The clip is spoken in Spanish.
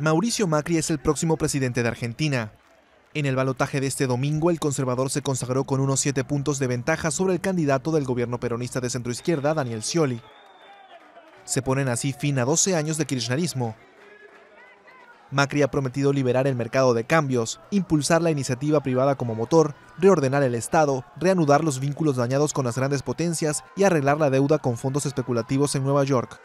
Mauricio Macri es el próximo presidente de Argentina. En el balotaje de este domingo, el conservador se consagró con unos siete puntos de ventaja sobre el candidato del gobierno peronista de centroizquierda, Daniel Scioli. Se ponen así fin a 12 años de kirchnerismo. Macri ha prometido liberar el mercado de cambios, impulsar la iniciativa privada como motor, reordenar el Estado, reanudar los vínculos dañados con las grandes potencias y arreglar la deuda con fondos especulativos en Nueva York.